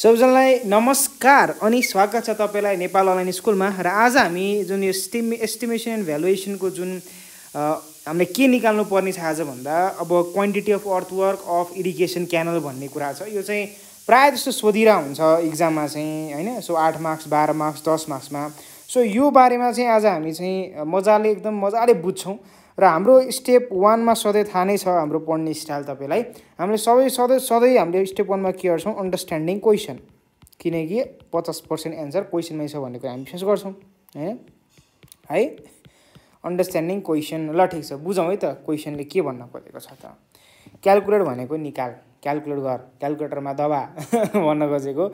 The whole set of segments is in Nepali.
सबजनालाई नमस्कार अनि स्वागत छ तपाईँलाई नेपाल अनलाइन स्कुलमा र आज हामी जुन यो स्टिम एस्टिमेसन एन्ड भ्यालुएसनको जुन हामीले के निकाल्नु पर्ने छ आज भन्दा अब quantity of earthwork of irrigation canal भन्ने कुरा छ यो चाहिँ प्रायः जस्तो सोधिरा हुन्छ इक्जाममा चाहिँ होइन सो आठ मार्क्स बाह्र मार्क्स दस मार्क्समा सो यो बारेमा चाहिँ आज हामी चाहिँ मजाले एकदम मजाले बुझ्छौँ र हाम्रो स्टेप वानमा सधैँ थाहा नै छ हाम्रो पढ्ने स्टाइल तपाईँलाई हामीले सबै सधैँ सधैँ हामीले स्टेप वानमा के गर्छौँ अन्डरस्ट्यान्डिङ क्वेसन किनकि पचास पर्सेन्ट एन्सर क्वेसनमै छ भन्ने कुरा हामी विश्वास गर्छौँ होइन है अन्डरस्ट्यान्डिङ क्वेसन ल ठिक छ बुझौँ है त क्वेसनले के भन्न खोजेको छ त क्यालकुलेट भनेको निकाल क्यालकुलेट गर क्यालकुलेटरमा दबा भन्न खोजेको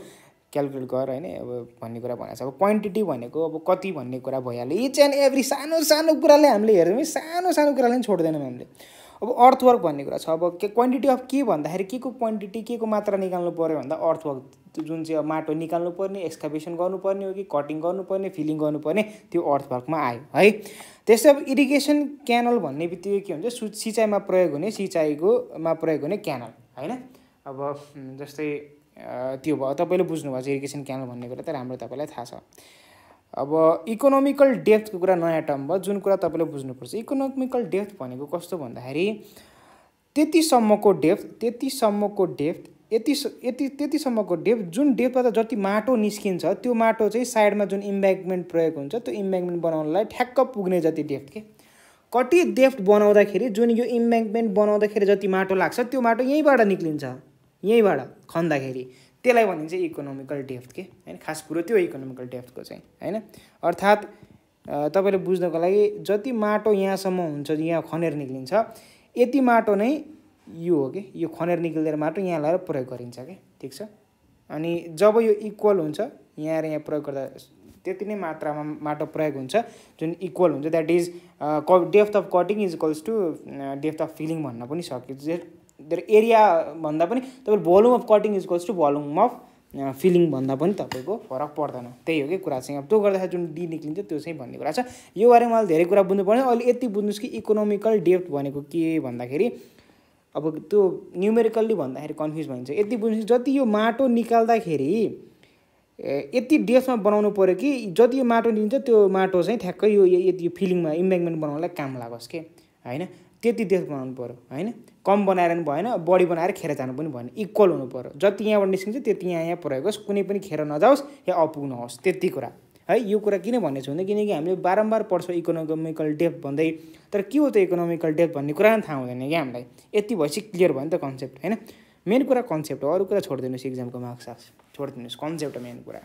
क्यालकुलेट गर होइन अब भन्ने कुरा भनेको छ अब क्वान्टिटी भनेको अब कति भन्ने कुरा भइहाल्यो इच एन्ड एभ्री सानो सानो कुराले हामीले हेऱ्यौँ सानो सानो कुराले पनि छोड्दैनौँ हामीले अब अर्थवर्क भन्ने कुरा छ अब के क्वान्टिटी अफ के भन्दाखेरि के को क्वान्टिटी के को मात्रा निकाल्नु पऱ्यो भन्दा अर्थवर्क जुन चाहिँ अब माटो निकाल्नु पर्ने एक्सकाभेसन गर्नुपर्ने हो कि कटिङ गर्नुपर्ने फिलिङ गर्नुपर्ने त्यो अर्थवर्कमा आयो है त्यस्तै अब इरिगेसन क्यानल भन्ने बित्तिकै के हुन्छ सु सिँचाइमा प्रयोग हुने सिँचाइकोमा प्रयोग हुने क्यानल होइन अब जस्तै त्यो भयो तपाईँले बुझ्नुभएको छ इरिगेसन क्यानल भन्ने कुरा त राम्रो तपाईँलाई थाहा छ अब इकोनोमिकल डेप्थको कुरा नयाँ टर्म भयो जुन कुरा तपाईँले बुझ्नुपर्छ इकोनोमिकल डेप्थ भनेको कस्तो भन्दाखेरि त्यतिसम्मको डेप्थ त्यतिसम्मको डेप्थ यति यति त्यतिसम्मको डेप्थ जुन डेप्थमा जति माटो निस्किन्छ त्यो माटो चाहिँ साइडमा जुन इम्ब्यागमेन्ट प्रयोग हुन्छ त्यो इम्ब्यागमेन्ट बनाउनलाई ठ्याक्क पुग्ने जति डेप्थ के कति डेप्थ बनाउँदाखेरि जुन यो इम्ब्यागमेन्ट बनाउँदाखेरि जति माटो लाग्छ त्यो माटो यहीँबाट निस्किन्छ यहीँबाट खन्दाखेरि त्यसलाई भनिन्छ इकोनोमिकल डेप्थ के होइन खास कुरो त्यो इकोनोमिकल डेप्थको चाहिँ होइन अर्थात् तपाईँले बुझ्नको लागि जति माटो यहाँसम्म हुन्छ यहाँ खनेर निक्लिन्छ यति माटो नै यो हो कि यो खनेर निक्लिएर माटो यहाँ लगाएर प्रयोग गरिन्छ कि ठिक छ अनि जब यो इक्वल हुन्छ यहाँ र यहाँ प्रयोग गर्दा त्यति नै मात्रामा माटो प्रयोग हुन्छ जुन इक्वल हुन्छ द्याट इज क depth of cutting is equals to depth of filling भन्न पनि सकिन्छ एरिया भन्दा पनि तपाईँ volume of cutting is equals to volume of filling भन्दा पनि तपाईँको फरक पर्दैन त्यही हो कि कुरा चाहिँ अब त्यो गर्दाखेरि जुन डी निक्लिन्छ त्यो चाहिँ भन्ने कुरा छ यो बारेमा धेरै कुरा बुझ्नु पर्ने अहिले यति बुझ्नुहोस् कि इकोनोमिकल डेप्थ भनेको के भन्दाखेरि अब त्यो न्युमेरिकल्ली भन्दाखेरि कन्फ्युज भइन्छ यति बुझ्नुहोस् जति यो माटो निकाल्दाखेरि यति डेप्थमा बनाउनु पऱ्यो कि जति यो माटो लिन्छ त्यो माटो चाहिँ ठ्याक्कै यो यो फिलिङमा इम्ब्याङ्कमेन्ट बनाउनलाई काम लागोस् के होइन त्यति देख बनाउनु पऱ्यो होइन कम बनाएर पनि भएन बढी बनाएर खेर जानु पनि भएन इक्वल हुनु पऱ्यो जति यहाँबाट निस्किन्छ त्यति यहाँ यहाँ प्रयोग होस् कुनै पनि खेर नजाओस् या अपुग्नुहोस् त्यति कुरा है यो कुरा किन भन्ने छु भने किनकि हामीले बारम्बार पढ्छौँ इकोनोमिकल डेप भन्दै तर के हो त इकोनोमिकल डेप भन्ने कुरा पनि थाहा हुँदैन क्या हामीलाई यति भएपछि क्लियर भयो नि त कन्सेप्ट होइन मेन कुरा कन्सेप्ट हो अरू कुरा छोडिदिनुहोस् इक्जामको मार्क्स छोडिदिनुहोस् कन्सेप्ट हो मेन कुरा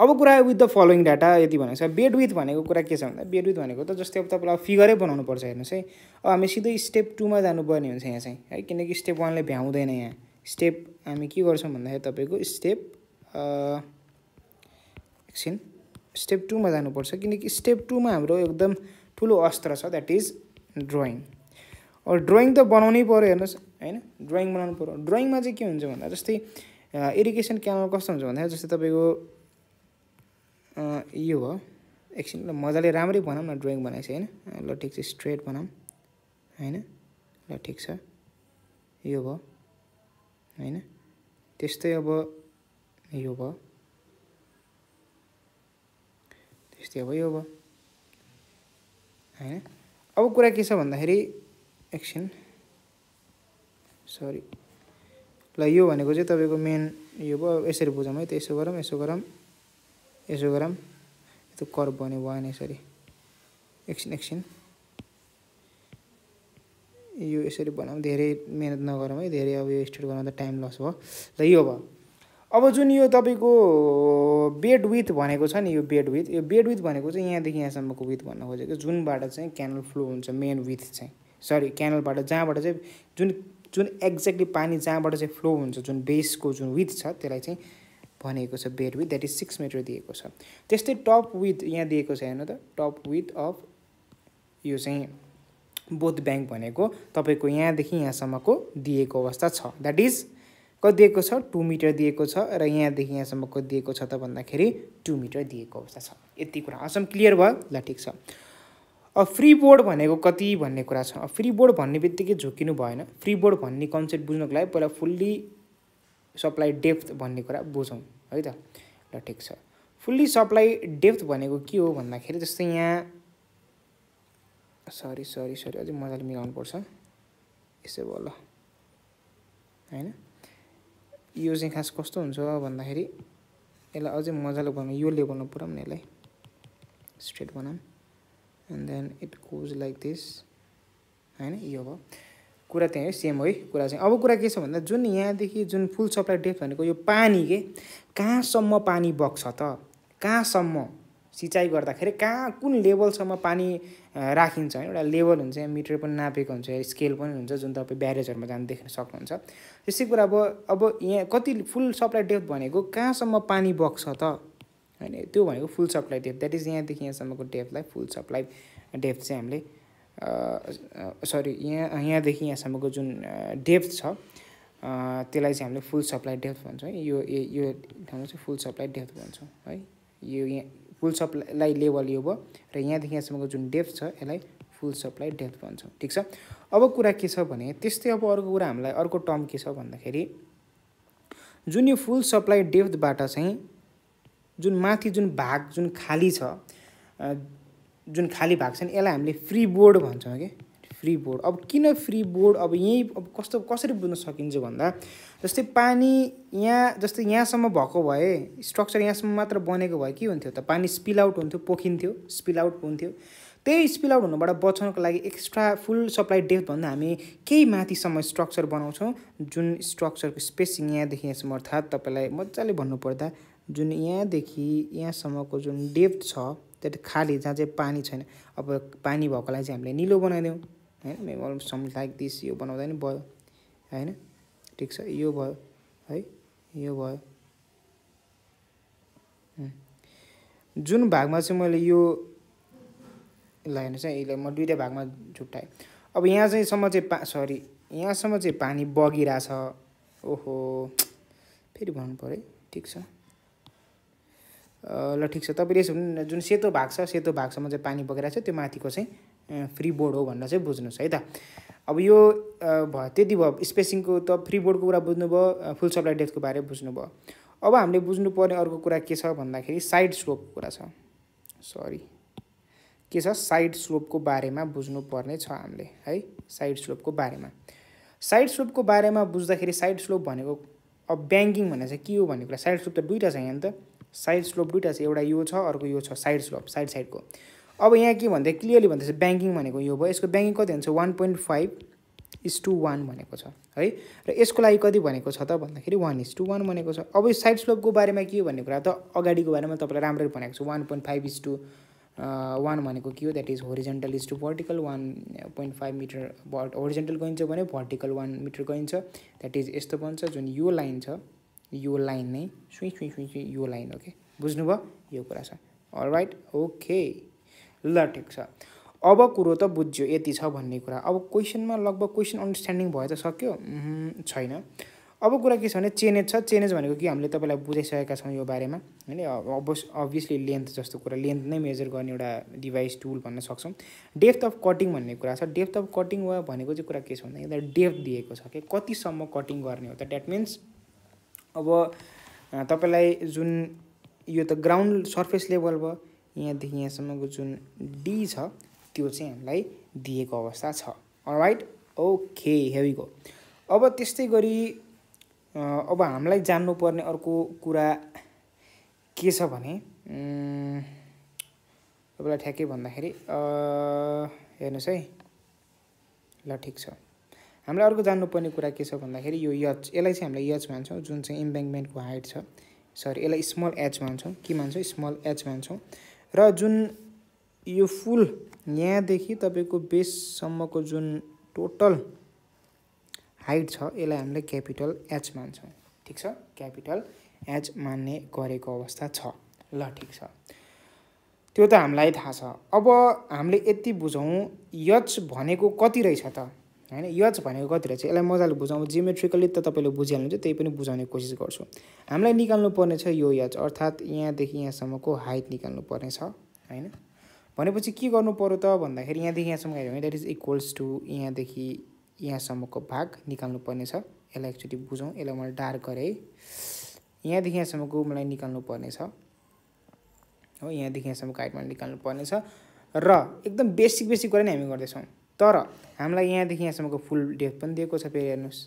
अब कुरा विथ द फलोइङ डाटा यति भनेको छ बेड विथ भनेको कुरा के छ भन्दा बेड विथ भनेको त जस्तै अब तपाईँलाई फिगरै बनाउनु पर्छ हेर्नुहोस् है अब हामी सिधै स्टेप टूमा जानुपर्ने हुन्छ यहाँ चाहिँ है किनकि स्टेप वानले भ्याउँदैन यहाँ स्टेप हामी के गर्छौँ भन्दाखेरि तपाईँको स्टेप एकछिन स्टेप टूमा जानुपर्छ किनकि स्टेप टूमा हाम्रो एकदम ठुलो अस्त्र छ द्याट इज ड्रइङ अब ड्रइङ त बनाउनै पऱ्यो हेर्नुहोस् होइन ड्रइङ बनाउनु पऱ्यो ड्रइङमा चाहिँ के हुन्छ भन्दा जस्तै इरिगेसन क्यानल कस्तो हुन्छ भन्दाखेरि जस्तै तपाईँको यो हो एकछिन ल मजाले राम्रै बनाऊँ न ड्रइङ बनाएपछि होइन ल ठिक छ स्ट्रेट बनाऊँ होइन ल ठिक छ यो भयो होइन त्यस्तै अब यो भयो त्यस्तै अब यो भयो होइन अब कुरा के छ भन्दाखेरि एकछिन सरी ल यो भनेको चाहिँ तपाईँको मेन यो भयो यसरी बुझौँ है त यसो गरौँ यसो गरौँ यसो गरौँ यस्तो कर बन्यो भएन यसरी एकछिन एकछिन यो यसरी बनाऊ धेरै मिहिनेत नगरौँ है धेरै अब यो स्टोर त टाइम लस भयो र यो भयो अब जुन यो तपाईँको बेड विथ भनेको छ नि यो बेड विथ यो बेड विथ भनेको चाहिँ यहाँदेखि यहाँसम्मको विथ भन्न खोजेको जुनबाट चाहिँ क्यानल फ्लो हुन्छ मेन विथ चाहिँ सरी क्यानलबाट जहाँबाट चाहिँ जुन जुन एक्ज्याक्टली पानी जहाँबाट चाहिँ फ्लो हुन्छ जुन बेसको जुन विथ छ त्यसलाई चाहिँ भनेको छ bed width that is six metre दिएको छ त्यस्तै टप विथ यहाँ दिएको छ हेर्नु त टप विथ अफ यो चाहिँ बोथ ब्याङ्क भनेको तपाईँको यहाँदेखि यहाँसम्मको दिएको अवस्था छ द्याट इज कति दिएको छ टु मिटर दिएको छ र यहाँदेखि यहाँसम्मको दिएको छ त भन्दाखेरि टु मिटर दिएको अवस्था छ यति कुरा असम क्लियर भयो ल ठिक छ अब फ्री बोर्ड भनेको कति भन्ने कुरा छ फ्री बोर्ड भन्ने बित्तिकै झोकिनु भएन फ्री बोर्ड भन्ने कन्सेप्ट बुझ्नुको लागि पहिला फुल्ली सप्लाई डेप्थ भन्ने कुरा बुझौँ है त ल ठिक छ फुल्ली सप्लाई डेप्थ भनेको के हो भन्दाखेरि जस्तै यहाँ सरी सरी सरी अझै मजाले मिलाउनु पर्छ यसो भयो ल होइन यो चाहिँ खास कस्तो हुन्छ भन्दाखेरि यसलाई अझै मजाले बनाउँ यो लेभलमा पुऱ्याउँ न यसलाई स्ट्रेट बनाऊँ and then it goes like this होइन यो भयो कुरा त्यही है सेम है कुरा चाहिँ अब कुरा के छ भन्दा जुन यहाँदेखि जुन फुल सप्लाई डेप्थ भनेको यो पानी के कहाँसम्म पानी बग्छ त कहाँसम्म सिँचाइ गर्दाखेरि कहाँ कुन लेभलसम्म पानी राखिन्छ है एउटा लेभल हुन्छ यहाँ मिटर पनि नापेको हुन्छ स्केल पनि हुन्छ जुन तपाईँ ब्यारेजहरूमा जानु देख्न सक्नुहुन्छ त्यस्तै कुरा अब अब यहाँ कति फुल सप्लाई डेप्थ भनेको कहाँसम्म पानी बग्छ त होइन त्यो भनेको full supply depth that is यहाँदेखि यहाँसम्मको डेप्थलाई फुल सप्लाई डेप्थ चाहिँ हामीले सरी यहाँ यहाँदेखि यहाँसम्मको जुन डेप्थ छ त्यसलाई चाहिँ हामीले फुल सप्लाई डेप्थ भन्छौँ है यो यो ठाउँमा चाहिँ फुल सप्लाई डेप्थ भन्छौँ है यो यहाँ फुल सप्लाई लेभल यो भयो र यहाँदेखि यहाँसम्मको जुन डेप्थ छ यसलाई फुल सप्लाई डेप्थ भन्छौँ ठिक छ अब कुरा के छ भने त्यस्तै अब अर्को कुरा हामीलाई अर्को टर्म के छ भन्दाखेरि जुन यो फुल सप्लाई डेप्थबाट चाहिँ जुन माथि जुन भाग जुन खाली छ जुन खाली भाग नि यसलाई हामीले फ्री बोर्ड भन्छौँ कि फ्री बोर्ड अब किन फ्री बोर्ड अब यहीँ अब कस्तो कसरी बुझ्न सकिन्छ भन्दा जस्तै पानी यहाँ जस्तै यहाँसम्म भएको भए स्ट्रक्चर यहाँसम्म मात्र बनेको भए के हुन्थ्यो त पानी स्पिल आउट हुन्थ्यो पोखिन्थ्यो स्पिल आउट हुन्थ्यो त्यही स्पिल आउट हुनबाट बचाउनको लागि एक्स्ट्रा फुल सप्लाई भन्दा हामी केही माथिसम्म स्ट्रक्चर बनाउँछौँ जुन स्ट्रक्चरको स्पेसिङ यहाँदेखि यहाँसम्म अर्थात् तपाईँलाई मजाले भन्नुपर्दा जुन यहाँदेखि यहाँसम्मको जुन डेप्थ छ त्यहाँ खाली जहाँ चाहिँ पानी छैन अब पानी भएकोलाई चाहिँ हामीले निलो बनाइदिउँ होइन मेम सम लाइक दिस यो बनाउँदा नि भयो होइन ठिक छ यो भयो है यो भयो जुन भागमा चाहिँ मैले यो ल हेर्नुहोस् है यसलाई म दुइटै भागमा छुट्टाएँ अब यहाँ चाहिँसम्म चाहिँ पा सरी यहाँसम्म चाहिँ पानी बगिरहेछ ओहो फेरि भन्नु पऱ्यो ठिक छ ल ठिक छ तपाईँले यसो जुन सेतो भाग छ सेतो भागसम्म चाहिँ पानी बगेर छ त्यो माथिको चाहिँ फ्री बोर्ड हो भनेर चाहिँ बुझ्नुहोस् है त अब यो भयो त्यति भयो स्पेसिङको त फ्री बोर्डको कुरा बुझ्नुभयो फुल सप्लाई डेथको बारे बुझ्नुभयो अब हामीले बुझ्नुपर्ने अर्को कुरा के छ भन्दाखेरि साइड स्लोपको कुरा छ सरी के छ साइड स्लोपको बारेमा बुझ्नुपर्ने छ हामीले है साइड स्लोपको बारेमा साइड स्लोपको बारेमा बुझ्दाखेरि साइड स्लोप भनेको अब ब्याङ्किङ भनेर चाहिँ के हो भन्ने कुरा साइड स्लोप त दुइटा छ यहाँ त साइड स्लोप दुइटा छ एउटा यो छ अर्को यो छ साइड स्लोप साइड साइडको अब यहाँ के भन्दा क्लियरली भन्दा चाहिँ ब्याङ्किङ भनेको यो भयो यसको ब्याङ्किङ कति हुन्छ one point five is to one भनेको छ है र यसको लागि कति भनेको छ त भन्दाखेरि वान इज टू वान भनेको छ अब यो साइड स्लोपको बारेमा के भन्ने कुरा त अगाडिको बारेमा तपाईँलाई राम्ररी भनेको छु one point five is to one भनेको के हो that is horizontal is to vertical one point five metre vert horizontal गइन्छ भने भर्टिकल वान मिटर गइन्छ द्याट इज यस्तो बन्छ जुन यो लाइन छ यो लाइन नै सुई सुई सुई सुई यो लाइन हो कि बुझ्नुभयो यो कुरा छ राइट ओके ल ठिक छ अब कुरो त बुझ्यो यति छ भन्ने कुरा अब क्वेसनमा लगभग क्वेसन अन्डरस्ट्यान्डिङ भयो त सक्यो छैन अब कुरा के छ भने चेनेज छ चेनेज भनेको कि हामीले तपाईँलाई बुझाइसकेका छौँ यो बारेमा होइन अब अभियसली लेन्थ जस्तो कुरा लेन्थ नै मेजर गर्ने एउटा डिभाइस टुल भन्न सक्छौँ डेप्थ अफ कटिङ भन्ने कुरा छ डेप्थ अफ कटिङ भनेको चाहिँ कुरा के छ भन्दाखेरि डेप्थ दिएको छ कि कतिसम्म कटिङ गर्ने हो त द्याट मिन्स अब तपाईँलाई जुन यो त ग्राउन्ड सर्फेस लेभल भयो यहाँदेखि यहाँसम्मको जुन डी छ त्यो चाहिँ हामीलाई दिएको अवस्था छ राइट ओके हेभी गो अब त्यस्तै गरी अब हामीलाई जान्नुपर्ने अर्को कुरा के छ भने तपाईँलाई ठ्याक्कै भन्दाखेरि हेर्नुहोस् है ल ठिक छ हामीलाई अर्को जान्नुपर्ने कुरा के छ भन्दाखेरि यो यच यसलाई चाहिँ हामीले यच मान्छौँ जुन चाहिँ इम्ब्याङ्कमेन्टको हाइट छ सरी यसलाई स्मल एच मान्छौँ के मान्छौँ स्मल एच मान्छौँ र जुन यो फुल यहाँदेखि तपाईँको बेससम्मको जुन टोटल हाइट छ यसलाई हामीले क्यापिटल एच मान्छौँ ठिक छ क्यापिटल एच मान्ने गरेको अवस्था छ ल ठिक छ त्यो त हामीलाई थाहा छ अब हामीले यति बुझौँ यच भनेको कति रहेछ त होइन याद भनेको कति रहेछ यसलाई मजाले बुझाउँ जियोमेट्रिकली त तपाईँले बुझिहाल्नुहुन्छ त्यही पनि बुझाउने कोसिस गर्छु हामीलाई पर्ने छ यो याद अर्थात् यहाँदेखि यहाँसम्मको हाइट पर्ने छ होइन भनेपछि के गर्नु पऱ्यो त भन्दाखेरि यहाँदेखि यहाँसम्म हेऱ्यो भने द्याट इज इक्वल्स टु यहाँदेखि यहाँसम्मको भाग पर्ने छ यसलाई एकचोटि बुझौँ यसलाई मैले डार्क गरेँ यहाँदेखि यहाँसम्मको मलाई निकाल्नु पर्ने छ हो यहाँदेखि यहाँसम्मको हाइट निकाल्नु पर्नेछ छ र एकदम बेसिक बेसिक कुरा नै हामी गर्दैछौँ तर हामीलाई यहाँदेखि यहाँसम्मको फुल डेथ पनि दिएको छ फेरि हेर्नुहोस्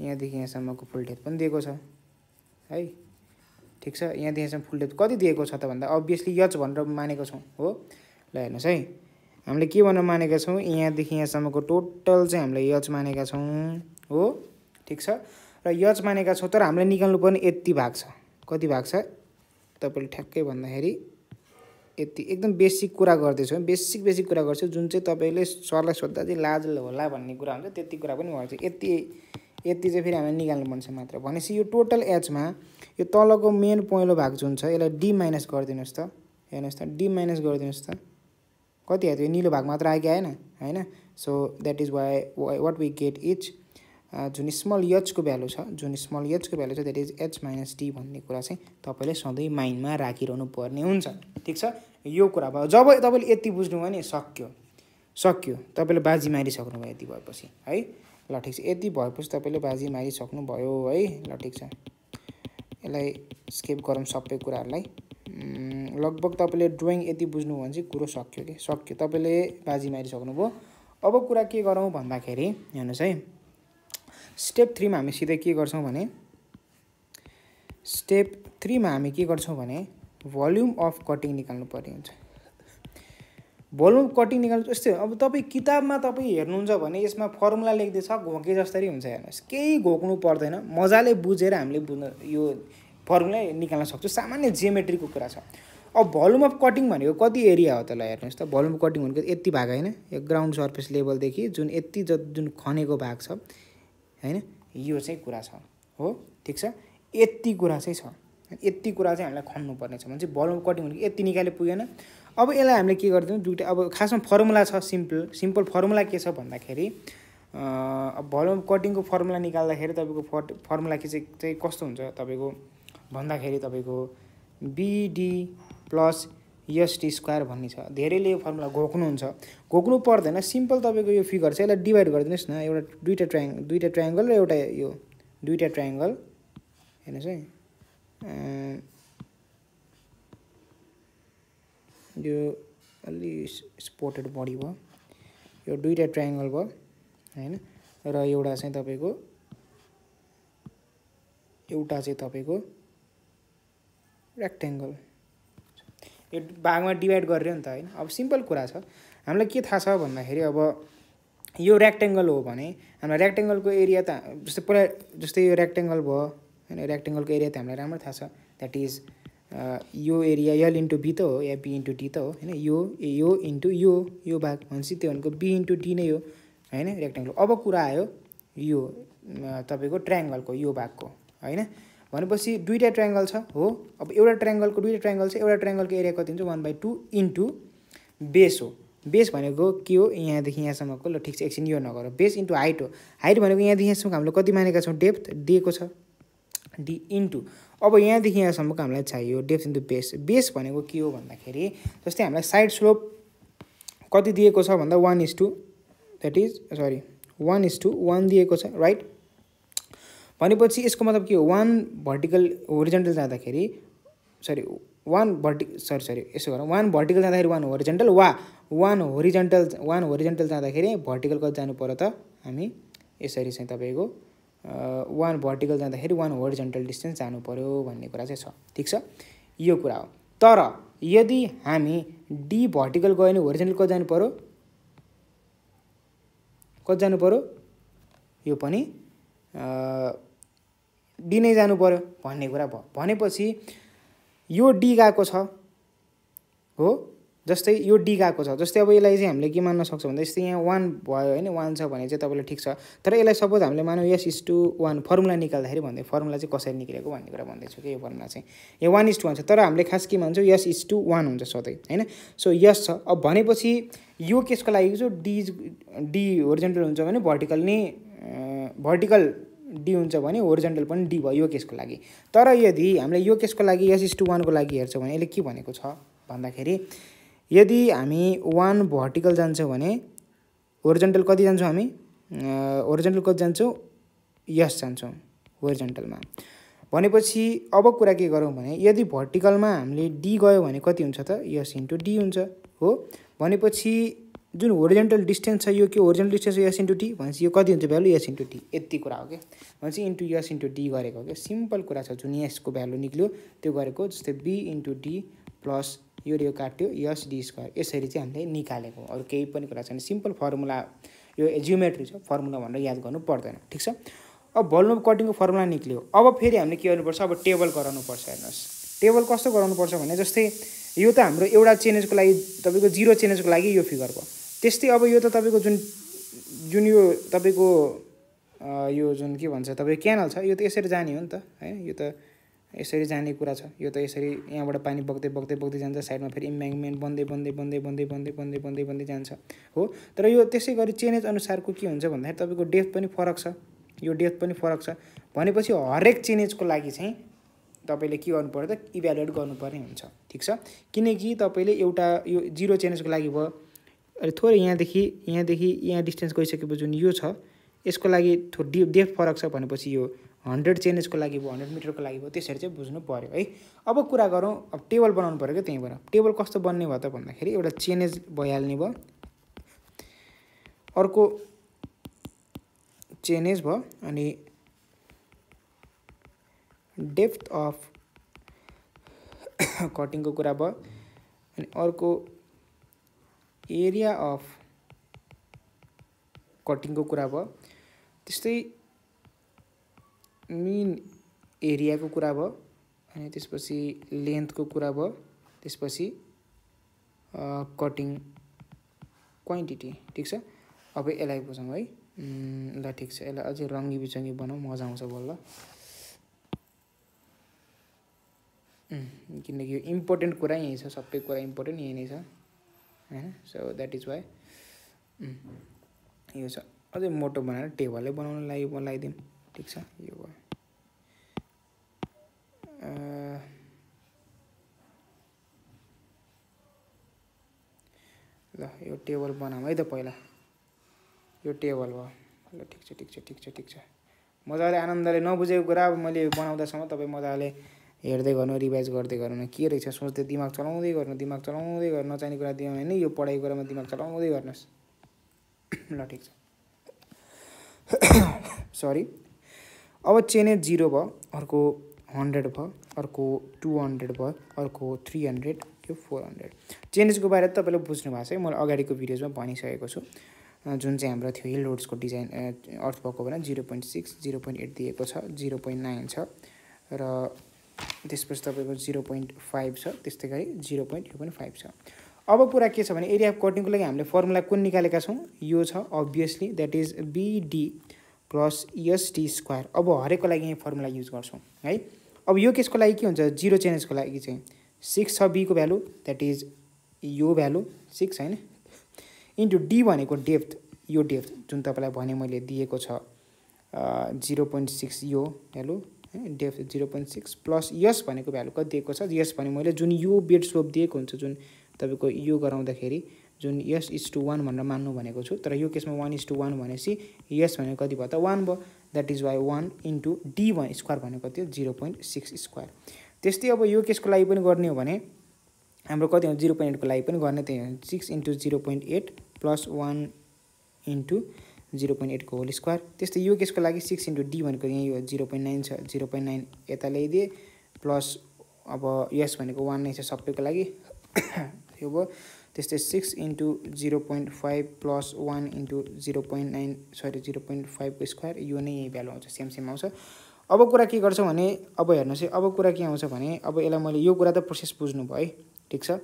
यहाँदेखि यहाँसम्मको फुल डेथ पनि दिएको छ है ठिक छ यहाँदेखि यहाँसम्म फुल डेथ कति दिएको छ त भन्दा अभियसली यच भनेर मानेको छौँ हो ल हेर्नुहोस् है हामीले के भनेर मानेका छौँ यहाँदेखि यहाँसम्मको टोटल चाहिँ हामीले यच मानेका छौँ हो ठिक छ र यच मानेका छौँ तर हामीले निकाल्नुपर्ने यति भाग छ कति भाग छ तपाईँले ठ्याक्कै भन्दाखेरि यति एकदम बेसिक कुरा गर्दैछु बेसिक बेसिक कुरा गर्छु जुन चाहिँ तपाईँले सरलाई सोद्धा चाहिँ लाज होला भन्ने कुरा हुन्छ त्यति कुरा पनि गर्छु यति यति चाहिँ फेरि हामीलाई निकाल्नु मन छ मात्र भनेपछि यो टोटल एचमा यो तलको मेन पहेँलो भाग जुन छ यसलाई डी माइनस गरिदिनुहोस् त हेर्नुहोस् त डी माइनस गरिदिनुहोस् त कति आयो त्यो निलो भाग मात्र आयो आएन होइन so that is why what we get H जुन स्मल यचको भ्यालु छ जुन स्मल यचको भ्यालु छ that is H minus D भन्ने कुरा चाहिँ तपाईँले सधैँ माइन्डमा राखिरहनु पर्ने हुन्छ ठिक छ यो कुरा भयो जब तपाईँले यति बुझ्नु भने सक्यो सक्यो तपाईँले बाजी मारिसक्नुभयो यति भएपछि है ल ठिक छ यति भएपछि तपाईँले बाजी मारिसक्नुभयो है ल ठिक छ यसलाई स्केप गरौँ सबै कुराहरूलाई लगभग तपाईँले ड्रइङ यति बुझ्नु भने चाहिँ कुरो सक्यो कि सक्यो तपाईँले बाजी मारिसक्नुभयो अब कुरा के गरौँ भन्दाखेरि हेर्नुहोस् है स्टेप थ्रीमा हामी सिधै के गर्छौँ भने स्टेप थ्रीमा हामी के गर्छौँ भने भोल्युम अफ कटिङ निकाल्नु पर्ने हुन्छ भोल्युम कटिङ निकाल्नु यस्तै अब तपाईँ किताबमा तपाईँ हेर्नुहुन्छ भने यसमा फर्मुला लेख्दैछ घोके जस्तरी हुन्छ हेर्नुहोस् केही घोक्नु पर्दैन मजाले बुझेर हामीले बुझ्न यो फर्मुला निकाल्न सक्छौँ सामान्य जियोमेट्रीको कुरा छ अब भोल्युम अफ कटिङ भनेको कति एरिया हो त ल हेर्नुहोस् त भल्युम कटिङ भनेको यति भाग होइन यो ग्राउन्ड सर्फेस लेभलदेखि जुन यति जुन खनेको भाग छ होइन यो चाहिँ कुरा छ हो ठिक छ यति कुरा चाहिँ छ यति कुरा चाहिँ हामीलाई खन्नुपर्ने छ भने चाहिँ बल कटिङ भनेको यति निकाले पुगेन अब यसलाई हामीले के गरिदिउँ दुइटा अब खासमा फर्मुला छ सिम्पल सिम्पल फर्मुला के छ भन्दाखेरि अब भलम कटिङको फर्मुला निकाल्दाखेरि तपाईँको फर् फर्मुला के चाहिँ कस्तो हुन्छ तपाईँको भन्दाखेरि तपाईँको BD plus S T square भन्ने छ धेरैले यो फर्मुला घोक्नुहुन्छ घोक्नु पर्दैन सिम्पल तपाईँको यो फिगर चाहिँ यसलाई डिभाइड गरिदिनुहोस् न एउटा दुइटा ट्राइङ दुईवटा ट्राइङ्गल र एउटा यो दुइटा ट्राइङ्गल हेर्नुहोस् है यो अलि स्पोर्टेड बडी भयो यो दुइटा ट्राइङ्गल भयो होइन र एउटा चाहिँ तपाईँको एउटा चाहिँ तपाईँको रेक्ट्याङ्गल यो भागमा डिभाइड गरेर नि त होइन अब सिम्पल कुरा छ हामीलाई के थाहा छ भन्दाखेरि अब यो रेक्टेङ्गल हो भने हामीलाई रेक्टेङ्गलको एरिया त जस्तै पुरा जस्तै यो रेक्टेङ्गल भयो होइन रेक्टेङ्गलको एरिया त हामीलाई राम्रो थाहा छ द्याट इज यो एरिया यल इन्टु बी त हो या बी इन्टु डी त हो होइन यो ए यो इन्टु यो यो भाग भनेपछि त्यो भनेको बी इन्टु डी नै हो होइन रेक्टेङ्गल अब कुरा आयो यो तपाईँको ट्रायङ्गलको यो भागको होइन भनेपछि दुईवटा ट्राइङ्गल छ हो अब एउटा ट्राइङ्गलको दुईवटा ट्राइङ्गल छ एउटा ट्राइङ्गलको एरिया कति हुन्छ one by two into base हो बेस भनेको के हो यहाँदेखि यहाँसम्मको ल ठिक छ एकछिन यो नगर बेस इन्टु हाइट हो हाइट भनेको यहाँदेखि यहाँसम्मको हामीले कति मानेका छौँ डेप्थ दिएको छ डी इन्टु अब यहाँदेखि यहाँसम्मको हामीलाई चाहियो डेप्थ इन्टु बेस बेस भनेको के हो भन्दाखेरि जस्तै हामीलाई साइड स्लोप कति दिएको छ भन्दा one is to that is sorry one is to one दिएको छ राइट भनेपछि यसको मतलब के हो वान भर्टिकल ओरिजेन्टल जाँदाखेरि sorry one vert sorry sorry यसो गरौँ वान भर्टिकल जाँदाखेरि वान होरिजेन्टल वा वान होरिजेन्टल वान होरिजेन्टल जाँदाखेरि भर्टिकल कति जानु पऱ्यो त हामी यसरी चाहिँ तपाईँको वान भर्टिकल जाँदाखेरि वान होरिजेन्टल डिस्टेन्स जानु पऱ्यो भन्ने कुरा चाहिँ छ ठिक छ यो कुरा हो तर यदि हामी डी भर्टिकल गयो भने होरिजेन्टल कति जानु पऱ्यो कति जानु पऱ्यो यो पनि डी नै जानु पऱ्यो भन्ने कुरा भयो भनेपछि यो डी गएको छ हो जस्तै यो डी गएको छ जस्तै अब यसलाई चाहिँ हामीले के मान्न सक्छौँ भन्दा यस्तै यहाँ वान भयो होइन वान छ भने चाहिँ तपाईँले ठिक छ तर यसलाई सपोज हामीले मानौँ S is to one formula निकाल्दाखेरि भन्दै फर्मुला चाहिँ कसरी निक्लेको भन्ने कुरा भन्दैछु कि यो फर्मुला चाहिँ यो वान इज टू वान छ तर हामीले खास के मान्छौँ यस इज टू वान हुन्छ सधैँ होइन सो यस छ अब भनेपछि यो केसको लागि चाहिँ डी डी ओरिजेन्टल हुन्छ भने भर्टिकल नै भर्टिकल डी हुन्छ भने ओरिजेन्टल पनि डी भयो यो केसको लागि तर यदि हामीले यो केसको लागि यस इस टू वानको लागि हेर्छौँ भने यसले के भनेको छ भन्दाखेरि यदि हामी वान भर्टिकल जान्छौँ भने ओरिजेन्टल कति जान्छौँ हामी ओरिजेन्टल कति जान्छौँ यस जान्छौँ ओरिजेन्टलमा भनेपछि अब कुरा के गरौँ भने यदि भर्टिकलमा हामीले डी गयो भने कति हुन्छ त यस इन्टु डी हुन्छ हो भनेपछि जुन होरिजेन्टल डिस्टेन्स छ यो के horizontal distance S into T भनेपछि यो कति हुन्छ भ्यालु एस इन्टु टी यति कुरा हो कि भनेपछि इन्टु एस इन्टु डी गरेको हो क्या सिम्पल कुरा छ जुन यसको भ्यालु निक्ल्यो त्यो गरेको जस्तै बी इन्टु डी प्लस यो यो काट्यो यस डी स्क्वायर यसरी चाहिँ हामीले निकालेको अरू केही पनि कुरा छैन सिम्पल फर्मुला यो जियोमेट्री छ फर्मुला भनेर याद गर्नु पर्दैन ठिक छ अब भल्नु कटिङको फर्मुला निक्ल्यो अब फेरि हामीले के गर्नुपर्छ अब टेबल गराउनुपर्छ हेर्नुहोस् टेबल कस्तो गराउनुपर्छ भने जस्तै यो त हाम्रो एउटा चेन्जको लागि तपाईँको जिरो चेन्जको लागि यो फिगरको त्यस्तै अब यो त तपाईँको जुन जुन यो तपाईँको यो जुन के भन्छ तपाईँको क्यानल छ यो त यसरी जाने हो नि त है यो त यसरी जाने कुरा छ यो त यसरी यहाँबाट पानी बग्दै बग्दै बग्दै जान्छ साइडमा फेरि इम्ब्याङ्कमेन्ट बन्दै बन्दै बन्दै बन्दै बन्दै बन्दै बन्दै बन्दै जान्छ हो तर यो त्यसै गरी चेनेज अनुसारको के हुन्छ भन्दाखेरि तपाईँको डेप्थ पनि फरक छ यो डेप्थ पनि फरक छ भनेपछि हरेक चेनेजको लागि चाहिँ तपाईँले के गर्नु पऱ्यो त इभ्यालुएट गर्नुपर्ने हुन्छ ठिक छ किनकि तपाईँले एउटा यो जिरो चेनेजको लागि भयो अहिले थोरै यहाँदेखि यहाँदेखि यहाँ डिस्टेन्स गइसकेपछि जुन यो छ यसको लागि थोरै डि डेफ फरक छ भनेपछि यो हन्ड्रेड चेन्जेसको लागि भयो हन्ड्रेड मिटरको लागि भयो त्यसरी चाहिँ बुझ्नु पऱ्यो है अब कुरा गरौँ अब टेबल बनाउनु पऱ्यो क्या त्यहीँबाट टेबल कस्तो बन्ने भयो त भन्दाखेरि एउटा चेन्ज भइहाल्ने भयो अर्को चेन्ज भयो अनि डेप्थ अफ कटिङको कुरा भयो अनि अर्को एरिया अफ कटिङको कुरा भयो त्यस्तै मेन एरियाको कुरा भयो अनि त्यसपछि लेन्थको कुरा भयो त्यसपछि कटिङ क्वान्टिटी ठिक छ अब यसलाई बुझौँ है ल ठिक छ यसलाई अझै रङ्गी बिचङ्गी बनाऊ मजा आउँछ बल्ल किनकि यो इम्पोर्टेन्ट कुरा यहीँ छ सबै कुरा इम्पोर्टेन्ट यहीँ नै छ होइन सो द्याट इज वाइ यो छ अझै मोटो बनाएर टेबलै बनाउनु लागि लगाइदिउँ ठिक छ यो भयो ल यो टेबल बनाऊ है त पहिला यो टेबल भयो ल ठिक छ ठिक छ ठिक छ ठिक छ मजाले आनन्दले नबुझेको कुरा अब मैले बनाउँदासम्म तपाईँ मजाले हेर्दै गर्नु रिभाइज गर्दै गर्नु के रहेछ सोच्दै दिमाग चलाउँदै गर्नु दिमाग चलाउँदै गर्नु नचाहिने कुरा दिमाग होइन यो पढाइ कुरामा दिमाग चलाउँदै गर्नुहोस् ल ठिक छ सरी अब चेनेज जिरो भयो अर्को हन्ड्रेड भयो अर्को टु हन्ड्रेड भयो अर्को थ्री हन्ड्रेड यो फोर हन्ड्रेड चेन्जेसको बारे तपाईँले बुझ्नु भएको छ है मैले अगाडिको भिडियोजमा भनिसकेको छु जुन चाहिँ हाम्रो थियो हिल रोड्सको डिजाइन अर्थ भएको भने zero point six zero point eight दिएको छ जिरो पोइन्ट नाइन छ र त्यसपछि तपाईँको जिरो पोइन्ट फाइभ छ त्यस्तै गरी जिरो पोइन्ट यो पनि फाइभ छ अब कुरा के छ भने एरिया अफ कटिङको लागि हामीले फर्मुला कुन निकालेका छौँ यो छ obviously that is BD plus SD square अब हरेकको लागि यहाँ फर्मुला युज गर्छौँ है अब यो केसको लागि के हुन्छ जिरो चेन्जेसको लागि चाहिँ सिक्स छ बीको भ्यालु द्याट इज यो भ्यालु सिक्स होइन इन्टु डी भनेको डेप्थ यो डेप्थ जुन तपाईँलाई भने मैले दिएको छ जिरो पोइन्ट सिक्स यो value depth zero point six plus S भनेको भ्यालु कति दिएको छ यस भने मैले जुन यो बेड स्लोप दिएको हुन्छ जुन तपाईँको यो गराउँदाखेरि जुन यस इज टू वान भनेर मान्नु भनेको छु तर यो केसमा वान इज टू वान भनेपछि यस भनेको कति भयो त वान भयो that is why one into D one square भनेको थियो जिरो पोइन्ट सिक्स स्क्वायर त्यस्तै अब यो केसको लागि पनि गर्ने हो भने हाम्रो कति हो जिरो पोइन्ट एटको लागि पनि गर्ने त्यही six into zero point eight plus one into zero point एटको होल स्क्वायर त्यस्तै यो केसको लागि सिक्स इन्टु डी भनेको यहीँ यो जिरो पोइन्ट नाइन छ जिरो पोइन्ट नाइन यता ल्याइदिएँ प्लस अब यस भनेको वान नै छ सबैको लागि यो भयो त्यस्तै six into zero point five plus one into zero point nine sorry zero point फाइभको स्क्वायर यो नै यही भ्यालु आउँछ सेम सेम आउँछ अब कुरा के गर्छ भने अब हेर्नुहोस् है अब कुरा के आउँछ भने अब यसलाई मैले यो कुरा त प्रोसेस बुझ्नु भयो है ठिक छ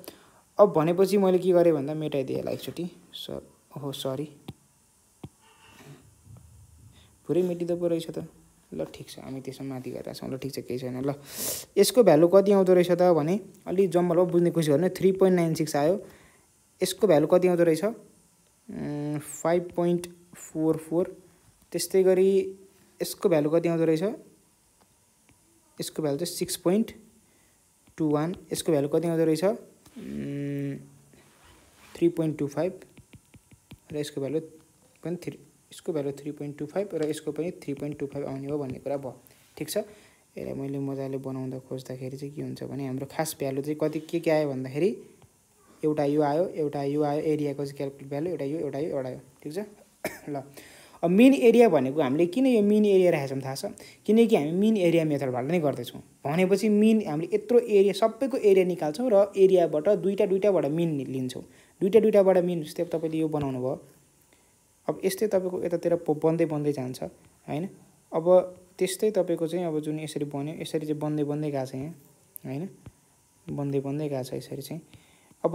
अब भनेपछि मैले के गरेँ भन्दा मेटाइदिएँ यसलाई एकचोटि स हो सरी खुरै मेटिँदो पो रहेछ त ल ठिक छ हामी त्यसमा माथि गएर छौँ ल ठिक छ केही छैन ल यसको भ्यालु कति आउँदो रहेछ त भने अलिक हो बुझ्ने कोसिस गर्नु थ्री पोइन्ट नाइन सिक्स आयो यसको भ्यालु कति आउँदो रहेछ फाइभ पोइन्ट फोर फोर त्यस्तै गरी यसको भ्यालु कति आउँदो रहेछ यसको भ्यालु चाहिँ सिक्स पोइन्ट टू वान यसको भ्यालु कति आउँदो रहेछ थ्री पोइन्ट टू फाइभ र यसको भ्यालु पनि थ्री यसको value three point two five र यसको पनि थ्री पोइन्ट टू फाइभ आउने हो भन्ने कुरा भयो ठिक छ यसलाई मैले मजाले बनाउँदा खोज्दाखेरि चाहिँ के हुन्छ भने हाम्रो खास भ्यालु चाहिँ कति के के आयो भन्दाखेरि एउटा यो आयो एउटा यो आयो एरियाको चाहिँ क्यालकुलेट भ्यालु एउटा यो एउटा यो एउटा यो ठिक छ ल अब मेन एरिया भनेको हामीले किन यो मेन एरिया राखेको छौँ थाहा छ किनकि हामी मेन एरिया मेथडबाट नै गर्दैछौँ भनेपछि मेन हामीले यत्रो एरिया सबैको एरिया निकाल्छौँ र एरियाबाट दुईवटा दुइटाबाट मिन लिन्छौँ दुइटा दुइटाबाट मिन जस्तै अब तपाईँले यो बनाउनु भयो अब यस्तै तपाईँको यतातिर बन्दै बन्दै जान्छ होइन अब त्यस्तै तपाईँको चाहिँ अब जुन यसरी बन्यो यसरी चाहिँ बन्दै बन्दै गएको छ यहाँ होइन बन्दै बन्दै गएको छ यसरी चाहिँ अब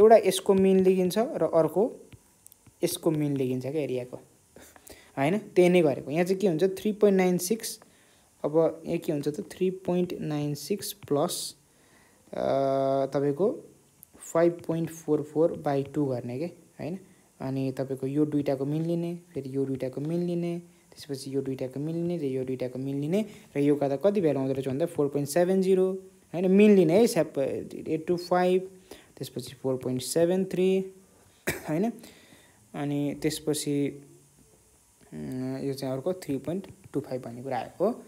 एउटा यसको मिन लेखिन्छ र अर्को यसको मिन लेखिन्छ क्या एरियाको होइन त्यही नै गरेको यहाँ चाहिँ के हुन्छ थ्री पोइन्ट नाइन सिक्स अब यहाँ के हुन्छ त three point nine six plus तपाईँको five point four four by two गर्ने के होइन अनि तपाईँको यो दुइटाको मिलिने फेरि यो दुइटाको मिलिने त्यसपछि यो दुइटाको मिलिने र यो दुइटाको मिलिने र यो गर्दा कति भ्यालु आउँदो रहेछ भन्दा फोर पोइन्ट सेभेन जिरो होइन मिलिने है सेप एट टू फाइभ त्यसपछि फोर पोइन्ट सेभेन थ्री होइन अनि त्यसपछि यो चाहिँ अर्को थ्री पोइन्ट टू फाइभ भन्ने कुरा आएको हो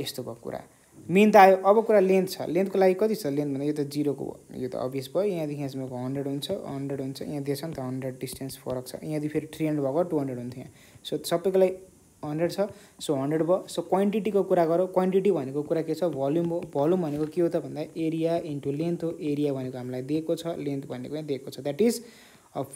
यस्तो भएको कुरा त आयो अब कुरा लेन्थ छ लेन्थको लागि कति छ लेन्थ भन्दा यो त जिरोको भयो यो त अभियस भयो यहाँदेखि यहाँसम्मको हन्ड्रेड हुन्छ हन्ड्रेड हुन्छ यहाँ दिएछ नि त हन्ड्रेड डिस्टेन्स फरक छ यहाँदेखि फेरि थ्री हन्ड्रेड भएको टू हन्ड्रेड हुन्थ्यो यहाँ सो सबैको लागि हन्ड्रेड छ सो हन्ड्रेड भयो सो क्वान्टिटीको कुरा गरौँ क्वान्टिटी भनेको कुरा के छ भल्युम हो भल्युम भनेको के हो त भन्दा एरिया इन्टु लेन्थ हो एरिया भनेको हामीलाई दिएको छ लेन्थ भनेको यहाँ दिएको छ that is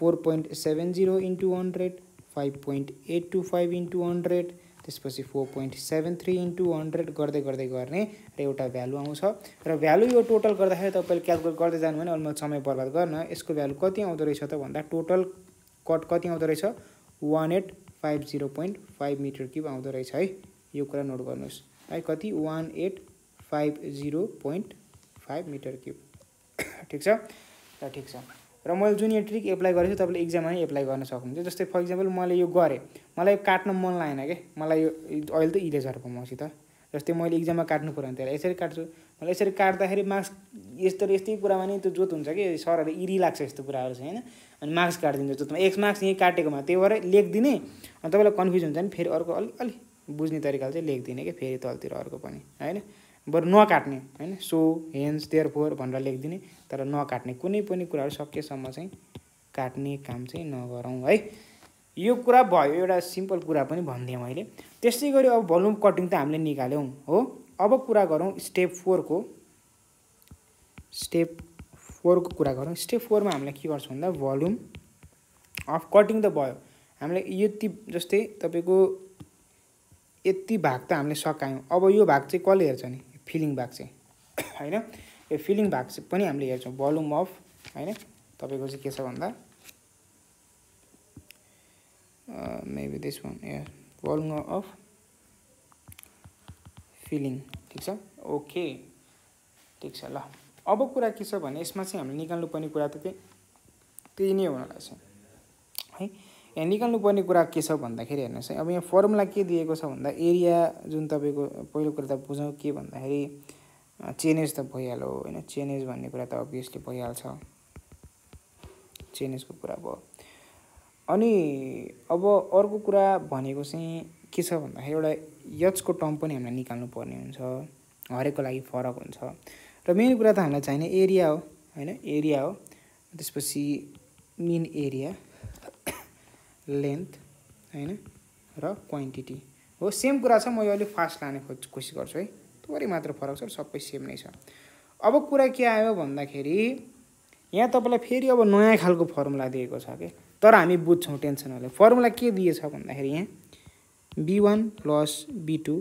four point seven zero into hundred five point eight two five into hundred त्यसपछि four point seven three into hundred गर्दै गर्दै गर्ने र एउटा भ्यालु आउँछ र भ्यालु यो टोटल गर्दाखेरि तपाईँले क्यालकुलेट गर्दै जानु भने अलमोस्ट समय बर्बाद गर्न यसको भ्यालु कति आउँदो रहेछ त भन्दा टोटल कट कति आउँदो रहेछ one eight five zero point five metre cube आउँदो रहेछ है यो कुरा नोट गर्नुहोस् है कति one eight five zero point five metre cube ठिक छ र ठिक छ र मैले जुन यो ट्रिक एप्लाई गरेको छु तपाईँले इक्जाममा नै एप्लाई गर्न सक्नुहुन्छ जस्तै फर इक्जाम्पल मैले यो गरेँ मलाई यो काट्न मन लागेन कि मलाई यो अहिले त इरेजर पो मसित जस्तै मैले इक्जाममा काट्नु पऱ्यो भने त्यसलाई यसरी काट्छु मलाई यसरी काट्दाखेरि मार्क्स यस्तो यस्तै कुरामा नै त्यो जोत हुन्छ कि सरहरू इरी लाग्छ यस्तो कुराहरू चाहिँ होइन अनि मार्क्स काटिदिन्छ जोतमा एक्स मार्क्स यहीँ काटेकोमा त्यही भएर लेखिदिने अनि तपाईँलाई कन्फ्युज हुन्छ नि फेरि अर्को अलिक अलिक बुझ्ने तरिकाले चाहिँ लेखिदिने कि फेरि तलतिर अर्को पनि होइन बरु नकाट्ने होइन सो हेन्स देयर फोर भनेर लेखिदिने तर नकाट्ने कुनै पनि कुराहरू सकेसम्म चाहिँ काट्ने काम चाहिँ नगरौँ है यो कुरा भयो एउटा सिम्पल कुरा पनि भनिदिएँ मैले त्यस्तै गरी अब भल्युम कटिङ त हामीले निकाल्यौँ हो अब कुरा गरौँ स्टेप फोरको स्टेप फोरको कुरा गरौँ स्टेप फोरमा हामीलाई के गर्छौँ भन्दा भल्युम अफ कटिङ त भयो हामीले यति जस्तै तपाईँको यति भाग त हामीले सकायौँ अब यो भाग चाहिँ कसले हेर्छ नि फिलिङ भाग चाहिँ होइन यो फिलिङ भाग चाहिँ पनि हामीले हेर्छौँ भल्युम अफ होइन तपाईँको चाहिँ के छ भन्दा maybe this one volume of filling ठिक छ ओके ठिक छ ल अब कुरा के छ भने यसमा चाहिँ हामीले निकाल्नुपर्ने कुरा त त्यही त्यही नै होला छ है यहाँ निकाल्नुपर्ने कुरा के छ भन्दाखेरि हेर्नुहोस् है अब यहाँ फर्मुला के दिएको छ भन्दा एरिया जुन तपाईँको पहिलो कुरा त बुझौँ के भन्दाखेरि चेनेज त भइहाल्यो होइन चेनेज भन्ने कुरा त अभियसली भइहाल्छ चेनेजको कुरा भयो अनि अब अर्को कुरा भनेको चाहिँ के छ भन्दाखेरि एउटा यचको टर्म पनि हामीलाई निकाल्नु पर्ने हुन्छ हरेकको लागि फरक हुन्छ र मेन कुरा त हामीलाई चाहिने एरिया हो होइन एरिया हो त्यसपछि मिन एरिया लेन्थ होइन र क्वान्टिटी हो सेम कुरा छ म यो अलिक फास्ट लाने खोज कोसिस गर्छु है थोरै मात्र फरक छ सबै सेम नै छ अब कुरा के आयो भन्दाखेरि यहाँ तपाईँलाई फेरि अब नयाँ खालको फर्मुला दिएको छ कि तर हामी बुझ्छौँ टेन्सन होला फर्मुला के दिएछ भन्दाखेरि यहाँ B one plus B two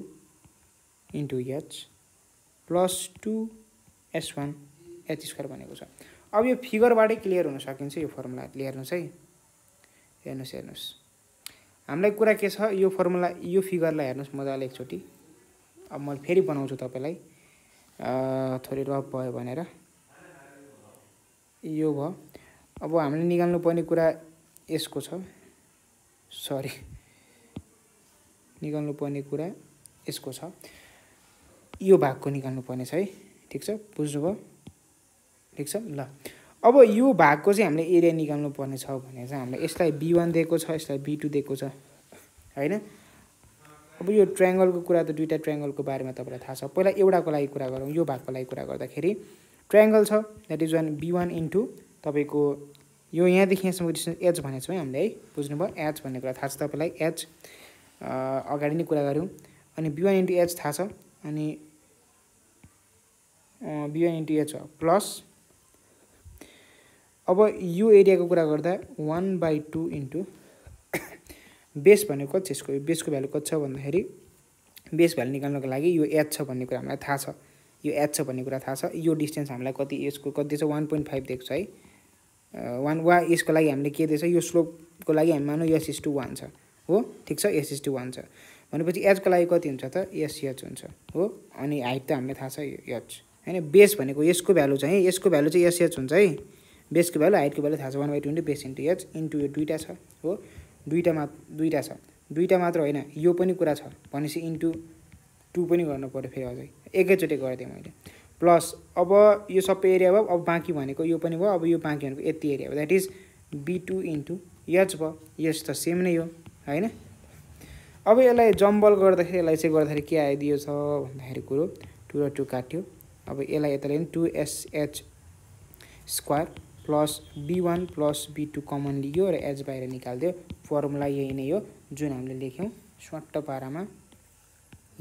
into H plus two S one H square भनेको छ अब यो फिगरबाटै क्लियर हुन सकिन्छ यो फर्मुला क्लियर हेर्नुहोस् है हेर्नुहोस् हेर्नुहोस् हामीलाई कुरा के छ यो फर्मुला यो फिगरलाई हेर्नुहोस् मजाले एकचोटि अब म फेरि बनाउँछु तपाईँलाई थोरै रफ भयो भनेर यो भयो अब हामीले निकाल्नुपर्ने कुरा यसको छ सरी निकाल्नु पर्ने कुरा यसको छ यो भागको निकाल्नुपर्ने छ है ठिक छ बुझ्नुभयो ठिक छ ल अब यो भागको चाहिँ हामीले एरिया निकाल्नु पर्ने छ भने चाहिँ हामीलाई यसलाई बी वान दिएको छ यसलाई बी टू दिएको छ होइन अब यो ट्रायङ्गलको कुरा त दुइटा ट्रायङ्गलको बारेमा तपाईँलाई थाहा छ पहिला एउटाको लागि कुरा गरौँ यो भागको लागि कुरा गर्दाखेरि ट्रायङ्गल छ that is one B one into तपाईँको यो यहाँदेखि यहाँसम्म डिस्टेन्स एच भनेको छौँ हामीले है बुझ्नुभयो एच भन्ने कुरा थाहा छ तपाईँलाई एच अगाडि नै कुरा गऱ्यौँ अनि बी वान इन्टु एच थाहा छ अनि B one into H plus अब यो एरियाको कुरा गर्दा one by two into base भनेको कति यसको बेसको भ्यालु कति छ भन्दाखेरि बेस भ्यालु निकाल्नको लागि यो एच छ भन्ने कुरा हामीलाई थाहा छ यो एच छ भन्ने कुरा थाहा छ यो डिस्टेन्स हामीलाई कति यसको कति छ वान पोइन्ट फाइभ दिएको छ है वान वा यसको लागि हामीले के दिएछ यो स्लोपको लागि हामी मानौँ एस इज टू वान छ हो ठिक छ एस इज टू वान छ भनेपछि एचको लागि कति हुन्छ त एच हुन्छ हो अनि हाइट त हामीलाई थाहा छ एच होइन बेस भनेको यसको भ्यालु चाहिँ यसको भ्यालु चाहिँ एसएच हुन्छ है बेसको भ्यालु हाइटको भ्यालु थाहा छ one by two base into H into यो दुइटा छ हो दुईवटा मा दुईवटा छ दुइटा मात्र होइन यो पनि कुरा छ भनेपछि इन्टु टू पनि गर्नु पऱ्यो फेरि अझै एकैचोटि गरिदिएँ मैले प्लस अब यो सबै एरिया भयो अब बाँकी भनेको यो पनि भयो अब यो बाँकी भनेको यति एरिया भयो that is B two into H भयो यस त सेम नै हो होइन अब यसलाई जम्बल गर्दाखेरि यसलाई चाहिँ गर्दाखेरि के आइदियो छ भन्दाखेरि कुरो टु र टू काट्यो अब यसलाई यताले two SH square plus B one plus B two common लियो र एच बाहिर निकालिदियो फर्मुला यही नै हो जुन हामीले लेख्यौँ स्वाट पारामा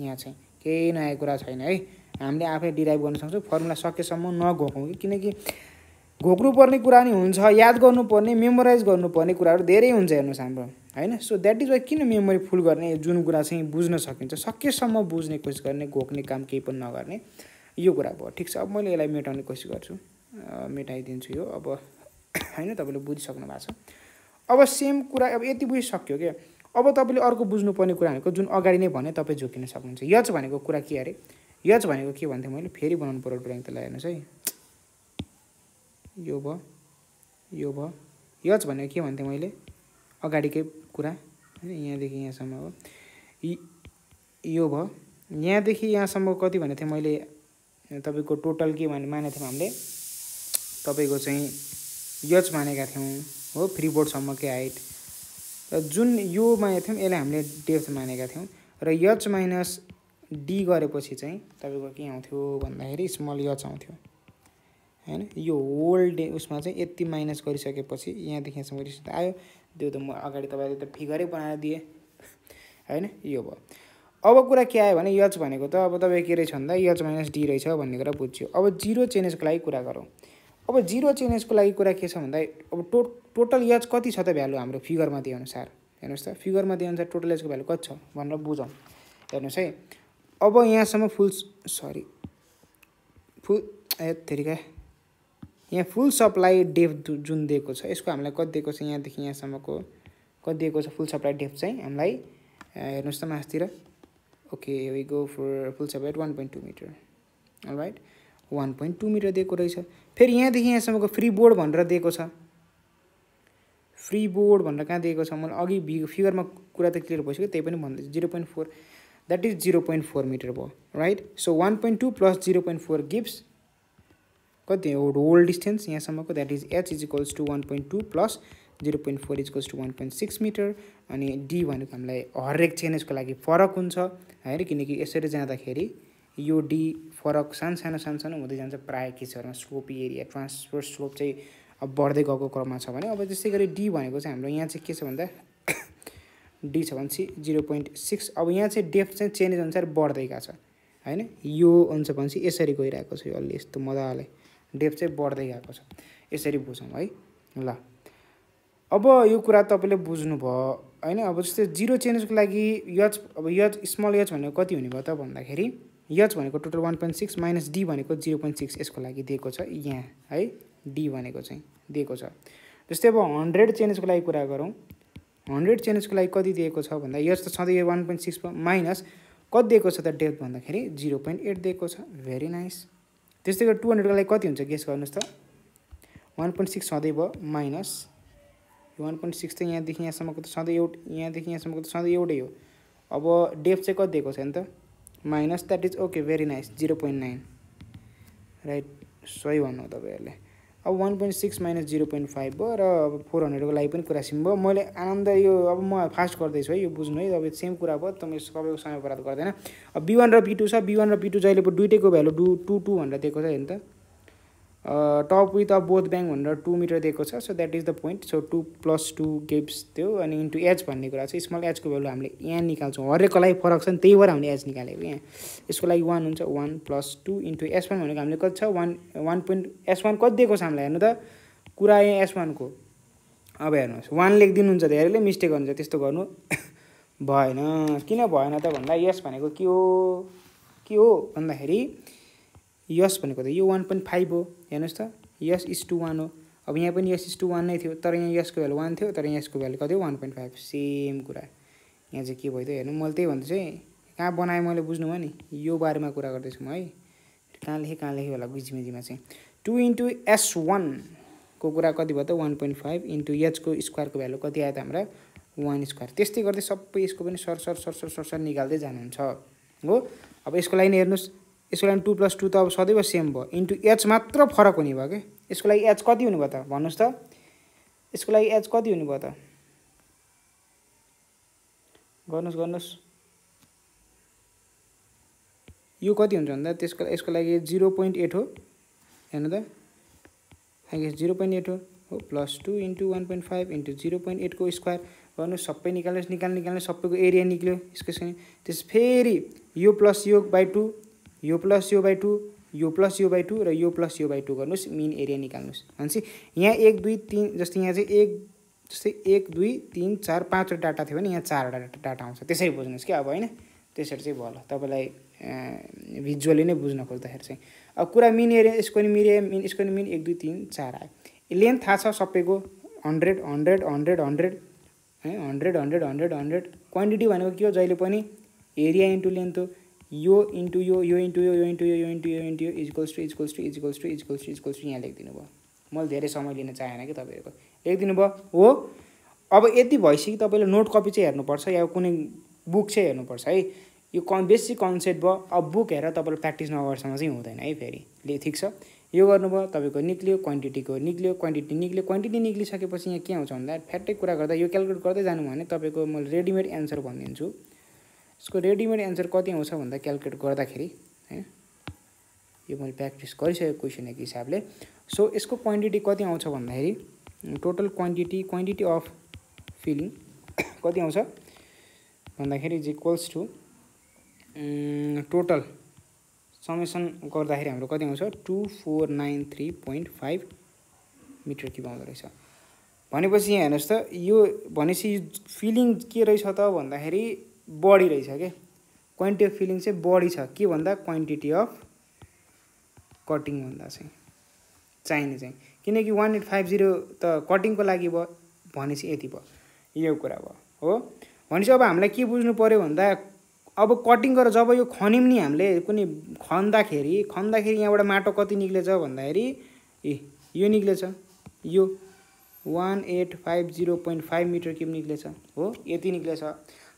यहाँ चाहिँ केही नयाँ कुरा छैन है हामीले आफै डिराइभ गर्न सक्छौँ फर्मुला सकेसम्म नघोकौँ कि किनकि घोक्नुपर्ने कुरा नि हुन्छ याद गर्नुपर्ने मेमोराइज गर्नुपर्ने कुराहरू धेरै हुन्छ हेर्नुहोस् हाम्रो होइन सो द्याट इज वाइ किन मेमोरी फुल गर्ने जुन कुरा चाहिँ बुझ्न सकिन्छ सकेसम्म बुझ्ने कोसिस गर्ने घोक्ने काम केही पनि नगर्ने यो कुरा भयो ठिक छ अब मैले यसलाई मेटाउने कोसिस गर्छु मेटाइदिन्छु यो अब होइन तपाईँले बुझिसक्नु भएको छ अब सेम कुरा अब यति बुझिसक्यो क्या अब तपाईँले अर्को बुझ्नुपर्ने कुरा भनेको जुन अगाडि नै भने तपाईँ झुकिन सक्नुहुन्छ यच भनेको कुरा के अरे यच भनेको के भन्थेँ मैले फेरि बनाउनु पऱ्यो ड्रइङ त्यसलाई हेर्नुहोस् है यो भयो यो भयो यच भनेको के भन्थेँ मैले अगाडिकै कुरा होइन यहाँदेखि यहाँसम्म हो यो भयो यहाँदेखि यहाँसम्म कति भनेको थिएँ मैले तपाईँको टोटल के भने मानेको थियौँ हामीले तपाईँको चाहिँ यच मानेका थियौँ हो फ्री बोर्डसम्मकै हाइट र जुन यो मानेको थियौँ यसलाई हामीले डेप्थ मानेका थियौँ र यच माइनस डी गरेपछि चाहिँ तपाईँको के आउँथ्यो भन्दाखेरि स्मल यच आउँथ्यो होइन यो होल डे उसमा चाहिँ यति माइनस गरिसकेपछि यहाँदेखि यहाँसम्म त आयो त्यो त म अगाडि तपाईँले त फिगरै बनाएर दिएँ होइन यो भयो अब कुरा के आयो भने यच भनेको त अब तपाईँ के रहेछ भन्दा यच माइनस डी रहेछ भन्ने कुरा बुझ्यो अब जिरो चेन्जको लागि कुरा गरौँ अब जिरो चेन्जेसको लागि कुरा के छ भन्दा अब टो टोटल याज कति छ त भ्यालु हाम्रो फिगरमा दिए अनुसार हेर्नुहोस् त फिगरमा दिए अनुसार टोटल याजको भ्यालु कति छ भनेर बुझौँ हेर्नुहोस् है अब यहाँसम्म फुल सरी फुल हेरिका यहाँ फुल सप्लाई डेफ जुन दिएको छ यसको हामीलाई कति दिएको छ यहाँदेखि यहाँसम्मको कति दिएको छ फुल सप्लाई डेफ चाहिँ हामीलाई हेर्नुहोस् त मासतिर okay we go for full supply one point two metre right one point two metre दिएको रहेछ फेरि यहाँदेखि यहाँसम्मको फ्री बोर्ड भनेर दिएको छ फ्री बोर्ड भनेर कहाँ दिएको छ मलाई अघि भि फिगरमा कुरा त क्लियर भइसक्यो त्यही पनि भन्दैछ zero point four that is zero point four metre भयो right so one point two plus zero point four gives कति हो होल डिस्टेन्स यहाँसम्मको that is H is equals to one point two plus zero point four equals to one point six metre अनि डी भनेको हामीलाई हरेक चेन्जको लागि फरक हुन्छ होइन किनकि यसरी जाँदाखेरि यो डी फरक सानसानो सानसानो हुँदै जान्छ प्रायः केसहरूमा स्लोपी एरिया ट्रान्सफर स्लोप चाहिँ अब बढ्दै गएको क्रममा छ भने अब त्यस्तै गरी डी भनेको चाहिँ हाम्रो यहाँ चाहिँ के छ भन्दा डी छ भने चाहिँ जिरो पोइन्ट सिक्स अब यहाँ चाहिँ डेप्थ चाहिँ चेन्ज अनुसार बढ्दै गएको छ होइन यो हुन्छ भनेपछि यसरी गइरहेको छ यो अलि यस्तो मजाले डेफ चाहिँ बढ्दै गएको छ यसरी बुझौँ है ल अब यो कुरा तपाईँले बुझ्नुभयो होइन अब जस्तै जिरो चेन्जको लागि यच अब यच स्मल यच भनेको कति हुने भयो त भन्दाखेरि यच भनेको total one point six minus D भनेको जिरो पोइन्ट सिक्स यसको लागि दिएको छ यहाँ है डी भनेको चाहिँ दिएको छ जस्तै अब हन्ड्रेड चेन्जको लागि कुरा गरौँ हन्ड्रेड चेन्जको लागि कति दिएको छ भन्दा यस त छँदै वान पोइन्ट सिक्स माइनस कति दिएको छ त डेप्थ भन्दाखेरि जिरो पोइन्ट एट दिएको छ भेरी नाइस त्यस्तै गरी टु हन्ड्रेडको लागि कति हुन्छ गेस गर्नुहोस् त वान पोइन्ट सिक्स सधैँ भयो माइनस वान पोइन्ट सिक्स त यहाँदेखि यहाँसम्मको त सधैँ एउटा यहाँदेखि यहाँसम्मको त सधैँ एउटै हो अब डेप्थ चाहिँ कति दिएको छ नि त minus that is okay very nice zero point nine right सही भन्नु तपाईँहरूले अब one point six minus zero point five भयो र अब फोर हन्ड्रेडको लागि पनि कुरा सिम भयो मैले आनन्द यो अब म फास्ट गर्दैछु है यो बुझ्नु है अब सेम कुरा भयो तपाईँ सबैको समय अपराध गर्दैन अब बी वान र बी टू छ बी वान र बी टू जहिले दुइटैको भ्यालु डु टू टू भनेर दिएको छ होइन त top width of both bank भनेर टु मिटर दिएको छ so that is the point so two plus two gaps त्यो अनि इन्टु एच भन्ने कुरा छ स्मल एचको भ्यालु हामीले यहाँ निकाल्छौँ हरेकको लागि फरक छ नि त्यही भएर हामीले एच निकालेको यहाँ यसको लागि वान हुन्छ one plus two into S one भनेको हामीले कति छ one one point S one कति दिएको छ हामीलाई हेर्नु त कुरा यहाँ एस वानको अब हेर्नुहोस् वान लेखिदिनुहुन्छ धेरैले मिस्टेक गर्नुहुन्छ त्यस्तो गर्नु भएन किन भएन त भन्दा यस भनेको के हो के हो भन्दाखेरि यस भनेको त यो वान पोइन्ट फाइभ हो हेर्नुहोस् त यस इज टू वान हो अब यहाँ पनि यस इज टू वान नै थियो तर यहाँ यसको भ्यालु वान थियो तर यहाँ यसको भ्यालु कति वान पोइन्ट फाइभ सेम कुरा यहाँ चाहिँ के भयो त हेर्नु मैले त्यही भन्दा चाहिँ कहाँ बनाएँ मैले बुझ्नु भयो नि यो बारेमा कुरा गर्दैछु म है कहाँ लेखेँ कहाँ लेखेँ होला गुजिमेजीमा चाहिँ टु इन्टु एस वानको कुरा कति भयो त वान पोइन्ट फाइभ इन्टु एचको स्क्वायरको भ्यालु कति आयो त हाम्रो वान स्क्वायर त्यस्तै गर्दै सबै यसको पनि sir sir sir sir sir निकाल्दै जानुहुन्छ हो अब यसको लागि हेर्नुहोस् यसको लागि टू प्लस टू त अब सदैव सेम भयो इन्टु एच मात्र फरक हुने भयो क्या यसको लागि एच कति हुनुभयो त भन्नुहोस् त यसको लागि एच कति हुनुभयो त गर्नुहोस् गर्नुहोस् यो कति हुन्छ भन्दा त्यसको यसको लागि जिरो पोइन्ट एट हो हेर्नु त जिरो पोइन्ट एट हो हो plus two into one point five into zero point एटको स्क्वायर गर्नुहोस् सबै निकाल्नुहोस् निकाल्नु निकाल्नु सबैको एरिया निक्ल्यो यसको त्यस फेरि यो प्लस यो बाई टू यो प्लस यो बाई टू यो प्लस यो बाई टू र यो प्लस यो बाई टू गर्नुहोस् मिन एरिया निकाल्नुहोस् भनेपछि यहाँ एक दुई तिन जस्तै यहाँ चाहिँ एक जस्तै एक दुई तिन चार पाँचवटा डाटा थियो भने यहाँ चारवटा डाटा आउँछ त्यसरी बुझ्नुहोस् कि अब होइन त्यसरी चाहिँ भयो तपाईँलाई भिजुअली नै बुझ्न खोज्दाखेरि चाहिँ अब कुरा मिन एरिया यसको नि मिन एरिया मिन यसको नि मिन एक दुई तिन चार आयो लेन्थ थाहा छ सबैको हन्ड्रेड हन्ड्रेड हन्ड्रेड हन्ड्रेड है hundred hundred hundred hundred quantity भनेको के हो जहिले पनि एरिया इन्टु लेन्थ हो यो इन्टु यो यो इन्टु यो यो इन्टु यो यो इन्टु यो इन्टु यो equals to equals to equals to equals to equals to यहाँ लेखिदिनु भयो मैले धेरै समय लिन चाहेन कि तपाईँहरूको लेखिदिनु भयो हो अब यति भइसक्यो तपाईँले नोट कपी चाहिँ हेर्नुपर्छ या कुनै बुक चाहिँ हेर्नुपर्छ है यो कन् बेसिक कन्सेप्ट भयो अब बुक हेरेर तपाईँले प्र्याक्टिस नगर्सँग चाहिँ हुँदैन है फेरि ले ठिक छ यो गर्नुभयो तपाईँको निक्लियो क्वान्टिटीको निक्लियो क्वान्टिटी निक्लियो क्वान्टिटी निक्लिसकेपछि यहाँ के आउँछ भन्दा फ्याट्टै कुरा गर्दा यो क्यालकुलेट गर्दै जानु भने तपाईँको म रेडिमेड एन्सर भनिदिन्छु यसको रेडिमेड एन्सर कति आउँछ भन्दा क्यालकुलेट गर्दाखेरि होइन यो मैले प्र्याक्टिस गरिसकेको क्वेसन एक हिसाबले सो यसको क्वान्टिटी कति आउँछ भन्दाखेरि total quantity quantity of filling कति आउँछ भन्दाखेरि is equals to total summation गर्दाखेरि हाम्रो कति आउँछ two four nine three point five metre cube आउँदो रहेछ भनेपछि यहाँ हेर्नुहोस् त यो भनेपछि फिलिङ के रहेछ त भन्दाखेरि बढी रहेछ क्या क्वान्टिटी अफ फिलिङ चाहिँ बढी छ के भन्दा क्वान्टिटी अफ कटिङ भन्दा चाहिँ चाहिने चाहिँ किनकि वान एट फाइभ जिरो त कटिङको लागि भयो भनेपछि यति भयो यो कुरा भयो हो भनेपछि अब हामीलाई के बुझ्नु पऱ्यो भन्दा अब कटिङ गरेर जब यो खन्यौँ नि हामीले कुनै खन्दाखेरि खन्दाखेरि यहाँबाट माटो कति निक्लेछ भन्दाखेरि ए यो निक्लेछ यो one eight five zero point five metre cube निक्लेछ हो यति निक्लेछ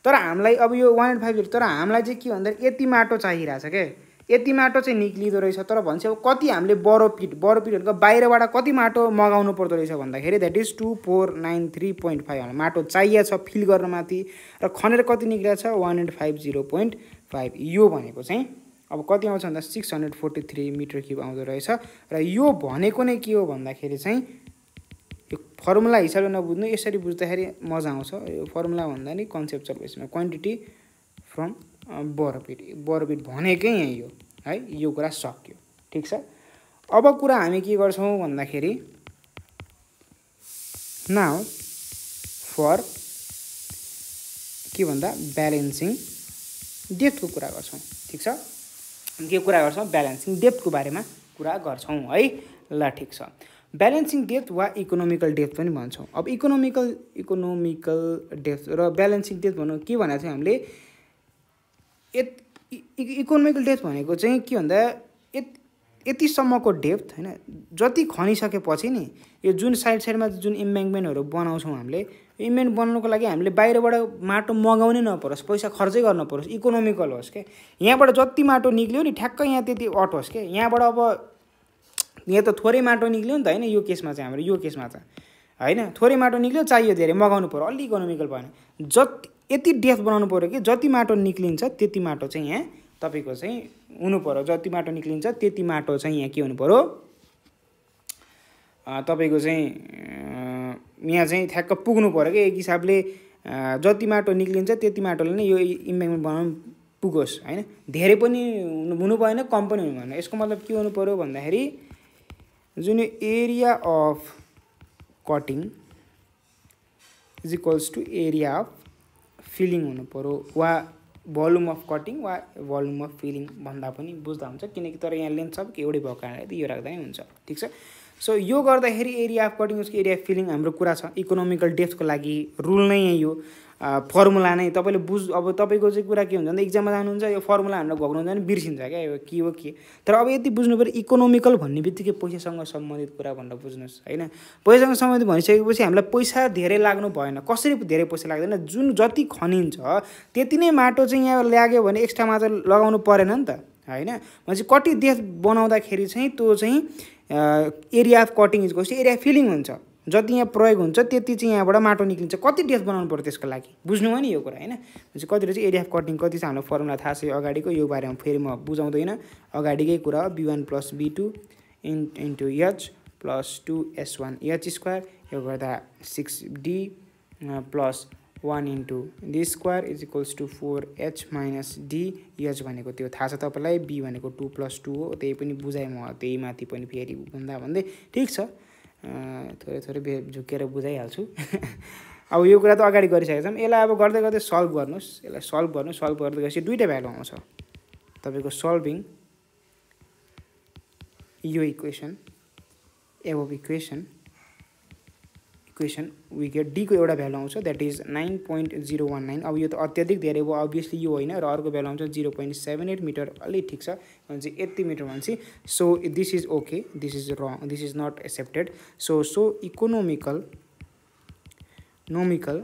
तर हामीलाई अब यो वान एन्ड फाइभ जिरो तर हामीलाई चाहिँ के भन्दा यति माटो चाहिरहेछ क्या यति माटो चाहिँ निक्लिँदो रहेछ तर भन्छ अब कति हामीले बरो पिट बरो पिटहरूको बाहिरबाट कति माटो मगाउनु पर्दो रहेछ भन्दाखेरि that is two four nine three point five हामीलाई माटो चाहिएको छ फिल गर्न माथि र खनेर कति निक्लिएको छ one and five zero point five यो भनेको चाहिँ अब कति आउँछ भन्दा six hundred forty three metre cube आउँदो रहेछ र यो भनेको नै के हो भन्दाखेरि चाहिँ यो फर्मुला हिसाबले नबुझ्नु यसरी बुझ्दाखेरि मजा आउँछ यो फर्मुला भन्दा नि कन्सेप्चुअल बेसमा क्वान्टिटी फ्रम बरबिट बरबिट भनेकै यहीँ यो है यो कुरा सक्यो ठिक छ अब कुरा हामी के गर्छौँ भन्दाखेरि नाउ फर के भन्दा ब्यालेन्सिङ डेप्थको कुरा गर्छौँ ठिक छ के कुरा गर्छौँ ब्यालेन्सिङ डेप्थको बारेमा कुरा गर्छौँ है ल ठिक छ ब्यालेन्सिङ डेप्थ वा इकोनोमिकल डेप्थ पनि भन्छौँ अब इकोनोमिकल इकोनोमिकल डेप्थ र ब्यालेन्सिङ डेप्थ भनौँ के भनेको चाहिँ हामीले यत इकोनोमिकल डेप्थ भनेको चाहिँ के भन्दा यति यतिसम्मको डेप्थ होइन जति खनिसकेपछि नि यो जुन साइड साइडमा जुन इम्ब्याङ्कमेन्टहरू बनाउँछौँ हामीले इम्ब्याङ्क बनाउनुको लागि हामीले बाहिरबाट माटो मगाउनै नपरोस् पैसा खर्चै गर्नु परोस् इकोनोमिकल होस् क्या यहाँबाट जति माटो निक्ल्यो नि ठ्याक्कै यहाँ त्यति अटोस् क्या यहाँबाट अब यहाँ त थोरै माटो निक्ल्यो नि त होइन यो केसमा चाहिँ हाम्रो यो केसमा त होइन थोरै माटो निक्ल्यो चाहियो धेरै मगाउनु पऱ्यो अलि इकोनोमिकल भएन जति यति डेफ बनाउनु पऱ्यो कि जति माटो निक्लिन्छ त्यति माटो चाहिँ यहाँ तपाईँको चाहिँ हुनु पऱ्यो जति माटो निक्लिन्छ त्यति माटो चाहिँ यहाँ के हुनु पऱ्यो तपाईँको चाहिँ यहाँ चाहिँ ठ्याक्क पुग्नु पऱ्यो कि एक हिसाबले जति माटो निक्लिन्छ त्यति माटोले नै यो इम्प्याक्टमा बनाउनु पुगोस् होइन धेरै पनि हुनु भएन कम पनि हुनु भएन यसको मतलब के हुनु पऱ्यो भन्दाखेरि जुन यो area of cutting is equals to area of filling हुनुपऱ्यो वा भल्युम अफ कटिङ वा भल्युम अफ फिलिङ भन्दा पनि बुझ्दा हुन्छ किनकि तर यहाँ लेन्थ सब एउटै भएको कारणले त यो राख्दा नै हुन्छ ठिक छ सो यो गर्दाखेरि एरिया अफ कटिङ उसको एरिया अफ फिलिङ हाम्रो कुरा छ इकोनोमिकल डेप्थको लागि रुल नै यही हो फर्मुला नै तपाईँले बुझ अब तपाईँको चाहिँ कुरा के हुन्छ भने इक्जाममा जानुहुन्छ यो फर्मुला हामीलाई घोक्नुहुन्छ भने बिर्सिन्छ क्या यो के हो के तर अब यति बुझ्नु पऱ्यो इकोनोमिकल भन्ने बित्तिकै पैसासँग सम्बन्धित कुरा भनेर बुझ्नुहोस् होइन पैसासँग सम्बन्धित भनिसकेपछि हामीलाई पैसा धेरै लाग्नु भएन कसरी धेरै पैसा लाग्दैन जुन जति खनिन्छ त्यति नै माटो चाहिँ यहाँ लाग्यो भने एक्स्ट्रा माटो लगाउनु परेन नि त होइन भनेपछि कति देश बनाउँदाखेरि चाहिँ त्यो चाहिँ एरिया अफ कटिङ इज कस्तो एरिया फिलिङ हुन्छ जति यहाँ प्रयोग हुन्छ त्यति चाहिँ यहाँबाट माटो निक्लिन्छ कति डेफ बनाउनु पर्यो त्यसको लागि बुझ्नु हो नि यो कुरा होइन कतिवटा चाहिँ एरिया अफ कटिङ कति छ हाम्रो फर्मुला थाहा छ यो अगाडिको यो बारेमा फेरि म बुझाउँदैन अगाडिकै कुरा हो B one plus B two in into H plus two S one H square यो गर्दा six D plus one into D square is equals to four H minus D H भनेको त्यो थाहा छ तपाईँलाई बी भनेको टू प्लस टू हो त्यही पनि बुझाएँ म त्यही माथि पनि फेरि भन्दा भन्दै ठिक छ थोरै थोरै बे झुकेर बुझाइहाल्छु अब यो कुरा त अगाडि गरिसकेको छौँ यसलाई अब गर्दै गर्दै सल्भ गर्नुहोस् यसलाई सल्भ गर्नु सल्भ गर्दै गएपछि दुइटा भ्यालु आउँछ तपाईँको सल्भिङ यो इक्वेसन एभ इक्वेसन इक्वेसन वी गेट डीको एउटा भ्यालु आउँछ that is nine point zero one nine अब यो त अत्याधिक धेरै हो अभियसली यो होइन र अर्को भ्यालु आउँछ zero point seven eight metre अलिक ठिक छ भनेपछि यति मिटर भनेपछि so this is okay this is wrong this is not accepted so so economical नोमिकल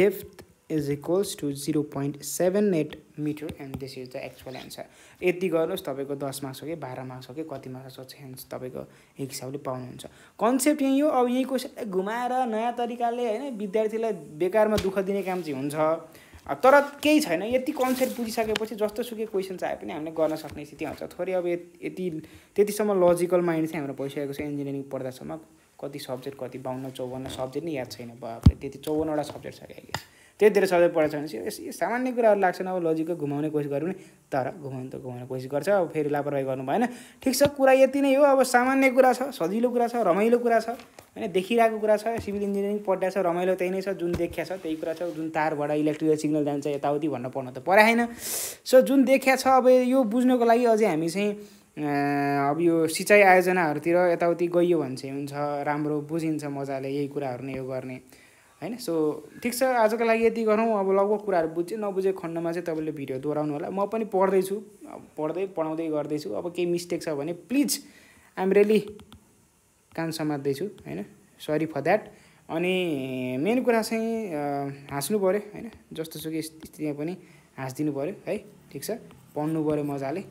depth is equals to zero point seven eight metre and this is the actual answer यति गर्नुहोस् तपाईँको दस मार्क्स हो कि बाह्र मार्क्स हो कि कति मार्क्स हो हेन्स तपाईँको एक हिसाबले पाउनुहुन्छ कन्सेप्ट यही हो अब यही क्वेसनलाई घुमाएर नयाँ तरिकाले होइन विद्यार्थीलाई बेकारमा दुःख दिने काम चाहिँ हुन्छ तर केही छैन यति कन्सेप्ट बुझिसकेपछि जस्तोसुकै क्वेसन आए पनि हामीले गर्न सक्ने स्थिति आउँछ थोरै अब यति त्यतिसम्म लजिकल माइन्ड चाहिँ हाम्रो भइसकेको छ इन्जिनियरिङ पढ्दासम्म कति सब्जेक्ट कति बाहुन्न चौवन्न सब्जेक्ट नै याद छैन भयो आफूले त्यति चौवन्नवटा सब्जेक्ट छ क्या धेरै धेरै पढाएको छ भने सामान्य कुराहरू लाग्छन् अब लजिकको घुमाउने कोसिस गर्यो भने तर घुमाउनु त घुमाउने कोसिस गर्छ अब फेरि लापरवाही गर्नु भएन ठिक छ कुरा यति नै हो अब सामान्य कुरा छ सजिलो कुरा छ रमाइलो कुरा छ होइन देखिरहेको कुरा छ सिभिल इन्जिनियरिङ पढ्दा छ रमाइलो त्यही नै छ जुन देखिया छ त्यही कुरा छ जुन तारबाट इलेक्ट्रिकल सिग्नल जान्छ यताउति भन्न पर्नु त पराएन सो जुन देखिया छ अब यो बुझ्नुको लागि अझै हामी चाहिँ अब यो सिँचाइ आयोजनाहरूतिर यताउति गइयो भने चाहिँ हुन्छ राम्रो बुझिन्छ मजाले यही कुराहरू नै यो गर्ने होइन सो ठिक छ आजको लागि यति गरौँ अब लगभग कुराहरू बुझ्यो नबुझे खण्डमा चाहिँ तपाईँले भिडियो दोहोऱ्याउनु होला म पनि पढ्दैछु अब पढ्दै पढाउँदै गर्दैछु अब केही मिस्टेक छ भने प्लिज आइएम रियली कान समात्दैछु होइन सरी फर द्याट अनि मेन कुरा चाहिँ हाँस्नु पऱ्यो होइन जस्तो सुकै स्थितिमा पनि हाँसिदिनु पऱ्यो है ठिक छ पढ्नु पऱ्यो मजाले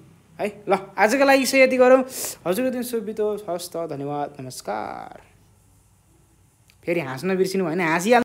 है ल आजको लागि चाहिँ यति गरौँ हजुरको दिन सुबितो त धन्यवाद नमस्कार फेरि हाँस्न बिर्सिनु भएन हाँसिहाल्नु